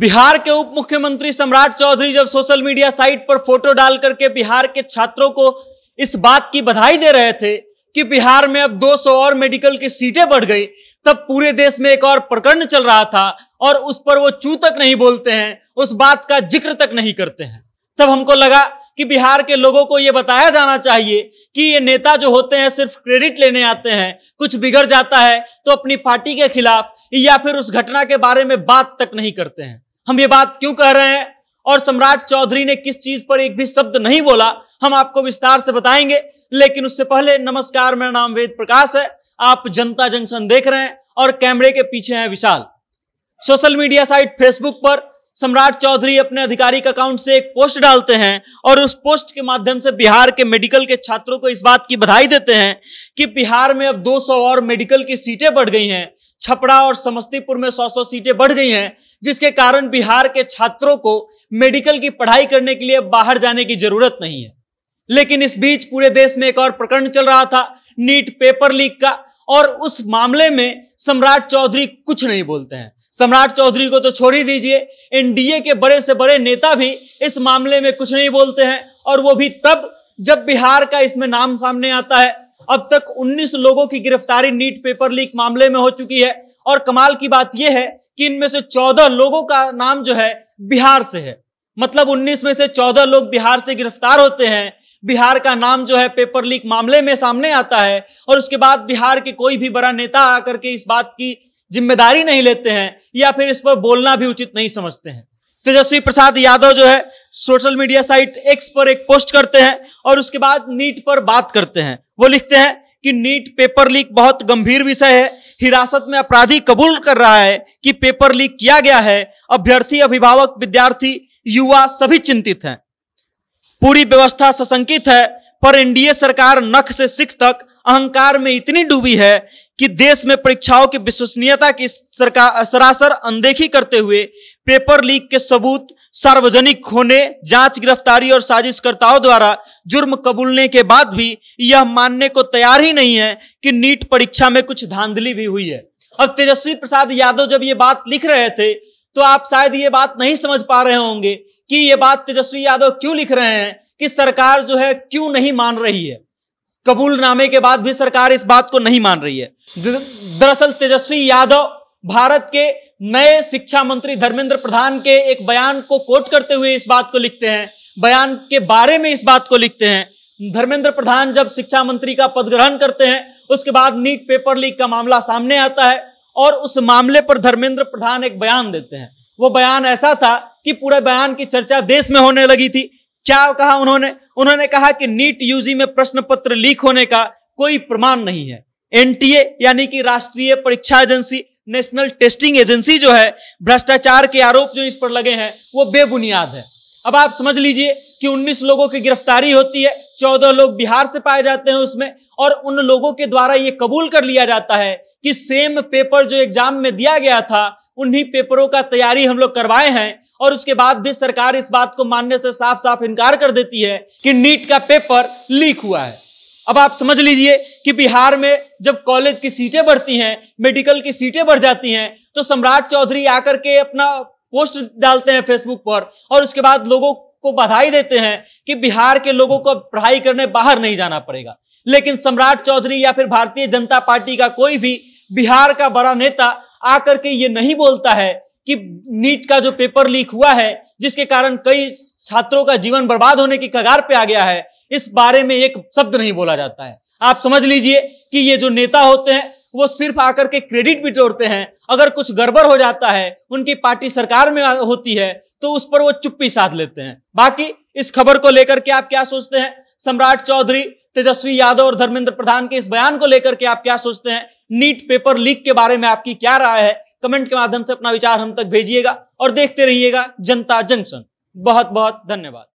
बिहार के उप मुख्यमंत्री सम्राट चौधरी जब सोशल मीडिया साइट पर फोटो डाल करके बिहार के छात्रों को इस बात की बधाई दे रहे थे कि बिहार में अब 200 और मेडिकल की सीटें बढ़ गई तब पूरे देश में एक और प्रकरण चल रहा था और उस पर वो चू तक नहीं बोलते हैं उस बात का जिक्र तक नहीं करते हैं तब हमको लगा कि बिहार के लोगों को ये बताया जाना चाहिए कि ये नेता जो होते हैं सिर्फ क्रेडिट लेने आते हैं कुछ बिगड़ जाता है तो अपनी पार्टी के खिलाफ या फिर उस घटना के बारे में बात तक नहीं करते हैं हम ये बात क्यों कह रहे हैं और सम्राट चौधरी ने किस चीज पर एक भी शब्द नहीं बोला हम आपको विस्तार से बताएंगे लेकिन उससे पहले नमस्कार मेरा नाम वेद प्रकाश है आप जनता जंक्शन देख रहे हैं और कैमरे के पीछे हैं Vishal social media site Facebook पर सम्राट चौधरी अपने आधिकारिक अकाउंट से एक पोस्ट डालते हैं और उस पोस्ट के माध्यम से बिहार के मेडिकल के छात्रों को इस बात की बधाई देते हैं कि बिहार में अब 200 और मेडिकल की सीटें बढ़ गई हैं छपरा और समस्तीपुर में सौ सौ सीटें बढ़ गई हैं जिसके कारण बिहार के छात्रों को मेडिकल की पढ़ाई करने के लिए बाहर जाने की जरूरत नहीं है लेकिन इस बीच पूरे देश में एक और प्रकरण चल रहा था नीट पेपर लीक का और उस मामले में सम्राट चौधरी कुछ नहीं बोलते हैं सम्राट चौधरी को तो छोड़ ही दीजिए एनडीए के बड़े से बड़े नेता भी इस मामले में कुछ नहीं बोलते हैं और वो भी तब जब बिहार का इसमें नाम सामने आता है अब तक 19 लोगों की गिरफ्तारी नीट पेपर लीक मामले में हो चुकी है और कमाल की बात यह है कि इनमें से 14 लोगों का नाम जो है बिहार से है मतलब 19 में से 14 लोग बिहार से गिरफ्तार होते हैं बिहार का नाम जो है पेपर लीक मामले में सामने आता है और उसके बाद बिहार के कोई भी बड़ा नेता आकर के इस बात की जिम्मेदारी नहीं लेते हैं या फिर इस पर बोलना भी उचित नहीं समझते हैं तेजस्वी प्रसाद यादव जो है सोशल मीडिया साइट एक्स पर एक पोस्ट करते हैं और उसके बाद नीट पर बात करते हैं वो लिखते हैं कि नीट पेपर लीक बहुत गंभीर विषय है हिरासत में अपराधी कबूल कर रहा है कि पेपर लीक किया गया है अभ्यर्थी अभिभावक विद्यार्थी युवा सभी चिंतित हैं पूरी व्यवस्था सशंकित है पर एनडीए सरकार नख से सिख तक अहंकार में इतनी डूबी है कि देश में परीक्षाओं की विश्वसनीयता की सरकार सरासर अनदेखी करते हुए पेपर लीक के सबूत सार्वजनिक होने जांच गिरफ्तारी और साजिशकर्ताओं द्वारा जुर्म कबूलने के बाद भी यह मानने को तैयार ही नहीं है कि नीट परीक्षा में कुछ धांधली भी हुई है अब तेजस्वी प्रसाद यादव जब ये बात लिख रहे थे तो आप शायद ये बात नहीं समझ पा रहे होंगे कि ये बात तेजस्वी यादव क्यों लिख रहे हैं कि सरकार जो है क्यों नहीं मान रही है कबूलनामे के बाद भी सरकार इस बात को नहीं मान रही है दरअसल तेजस्वी यादव भारत के नए शिक्षा मंत्री धर्मेंद्र प्रधान के एक बयान को कोट करते हुए इस बात को लिखते हैं बयान के बारे में इस बात को लिखते हैं धर्मेंद्र प्रधान जब शिक्षा मंत्री का पद ग्रहण करते हैं उसके बाद नीट पेपर लीक का मामला सामने आता है और उस मामले पर धर्मेंद्र प्रधान एक बयान देते हैं वो बयान ऐसा था कि पूरे बयान की चर्चा देश में होने लगी थी क्या कहा उन्होंने उन्होंने कहा कि नीट यूजी में प्रश्न पत्र लीक होने का कोई प्रमाण नहीं है एनटीए यानी कि राष्ट्रीय परीक्षा एजेंसी नेशनल टेस्टिंग एजेंसी जो है भ्रष्टाचार के आरोप जो इस पर लगे हैं वो बेबुनियाद है अब आप समझ लीजिए कि 19 लोगों की गिरफ्तारी होती है 14 लोग बिहार से पाए जाते हैं उसमें और उन लोगों के द्वारा ये कबूल कर लिया जाता है कि सेम पेपर जो एग्जाम में दिया गया था उन्हीं पेपरों का तैयारी हम लोग करवाए हैं और उसके बाद भी सरकार इस बात को मानने से साफ साफ इनकार कर देती है कि नीट का पेपर लीक हुआ है अब आप समझ लीजिए कि बिहार में जब कॉलेज की सीटें बढ़ती हैं मेडिकल की सीटें बढ़ जाती हैं तो सम्राट चौधरी आकर के अपना पोस्ट डालते हैं फेसबुक पर और उसके बाद लोगों को बधाई देते हैं कि बिहार के लोगों को पढ़ाई करने बाहर नहीं जाना पड़ेगा लेकिन सम्राट चौधरी या फिर भारतीय जनता पार्टी का कोई भी बिहार का बड़ा नेता आकर के ये नहीं बोलता है कि नीट का जो पेपर लीक हुआ है जिसके कारण कई छात्रों का जीवन बर्बाद होने की कगार पे आ गया है इस बारे में एक शब्द नहीं बोला जाता है आप समझ लीजिए कि ये जो नेता होते हैं वो सिर्फ आकर के क्रेडिट भी तोड़ते हैं अगर कुछ गड़बड़ हो जाता है उनकी पार्टी सरकार में होती है तो उस पर वो चुप्पी साध लेते हैं बाकी इस खबर को लेकर के आप क्या सोचते हैं सम्राट चौधरी तेजस्वी यादव और धर्मेंद्र प्रधान के इस बयान को लेकर के आप क्या सोचते हैं नीट पेपर लीक के बारे में आपकी क्या राय है कमेंट के माध्यम से अपना विचार हम तक भेजिएगा और देखते रहिएगा जनता जंक्शन बहुत बहुत धन्यवाद